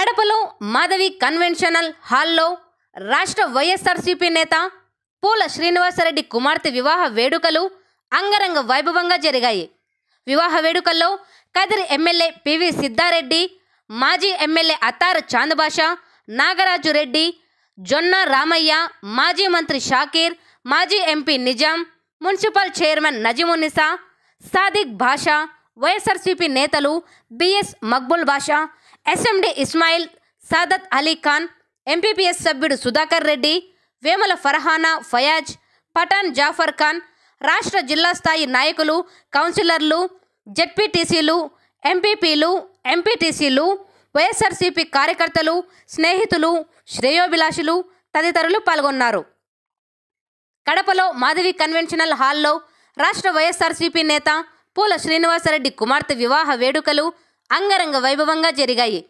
కడపలో మాధవి కన్వెన్షనల్ హాల్లో రాష్ట్ర వైఎస్ఆర్సీపీ నేత పూల శ్రీనివాసరెడ్డి కుమార్తె వివాహ వేడుకలు అంగరంగ వైభవంగా జరిగాయి వివాహ వేడుకల్లో కదిరి ఎమ్మెల్యే పివి సిద్ధారెడ్డి మాజీ ఎమ్మెల్యే అత్తార చాందబాషా నాగరాజు రెడ్డి జొన్న రామయ్య మాజీ మంత్రి షాకీర్ మాజీ MP Nizam municipal chairman Najimunnisa Sadiq Basha YSRCP నేతలు B S Maqbool Basha SMD Ismail Sadat Ali Khan MPPS సభ్యుడు సుధాకర్ రెడ్డి వేముల ఫరహానా ఫయాజ్ పఠాన్ జాఫర్ ఖాన్ రాష్ట్ర జిల్లా స్థాయి నాయకులు కౌన్సిలర్లు జెడ్పీటీసీలు ఎంపీపీలు ఎంపీటీసీలు వైఎస్ఆర్సీపీ కార్యకర్తలు స్నేహితులు శ్రేయోభిలాషులు తదితరులు పాల్గొన్నారు కడపలో మాధవి కన్వెన్షనల్ హాల్లో రాష్ట్ర వైఎస్ఆర్సీపీ నేత పూల శ్రీనివాసరెడ్డి కుమార్తె వివాహ వేడుకలు అంగరంగ వైభవంగా జరిగాయి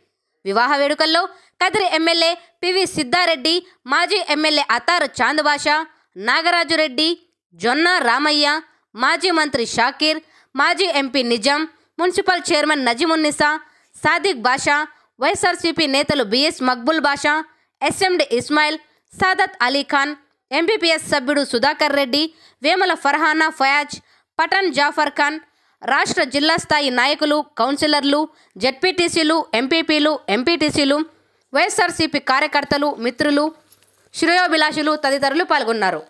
వివాహ వేడుకల్లో కదిరి ఎమ్మెల్యే పివి సిద్ధారెడ్డి మాజీ ఎమ్మెల్యే అతారు చాందబాష నాగరాజురెడ్డి జొన్న రామయ్య మాజీ మంత్రి షాకీర్ మాజీ MP Nizam municipal chairman Najimunnisa Sadiq Basha YSRCP నేతలు B S Maqbool Basha SMD Ismail Sadat Ali Khan MPPS సభ్యుడు సుధాకర్ రెడ్డి వేమల ఫర్హానా ఫయాజ్ పఠన్ జాఫర్ ఖాన్ రాష్ట్ర జిల్లా స్థాయి నాయకులు కౌన్సిలర్లు జడ్పీటీసీలు ఎంపీపీలు ఎంపీటీసీలు వైఎస్ఆర్సీపీ కార్యకర్తలు మిత్రులు శ్రేయోభిలాషులు తదితరులు పాల్గొన్నారు